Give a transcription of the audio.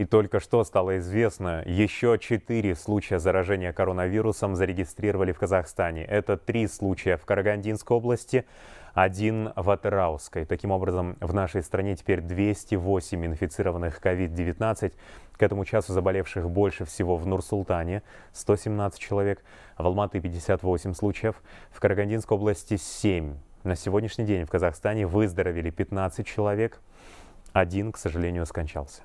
И только что стало известно, еще четыре случая заражения коронавирусом зарегистрировали в Казахстане. Это три случая в Карагандинской области, один в Атырауской. Таким образом, в нашей стране теперь 208 инфицированных COVID-19. К этому часу заболевших больше всего в Нур-Султане – 117 человек, в Алматы – 58 случаев, в Карагандинской области – 7. На сегодняшний день в Казахстане выздоровели 15 человек, один, к сожалению, скончался.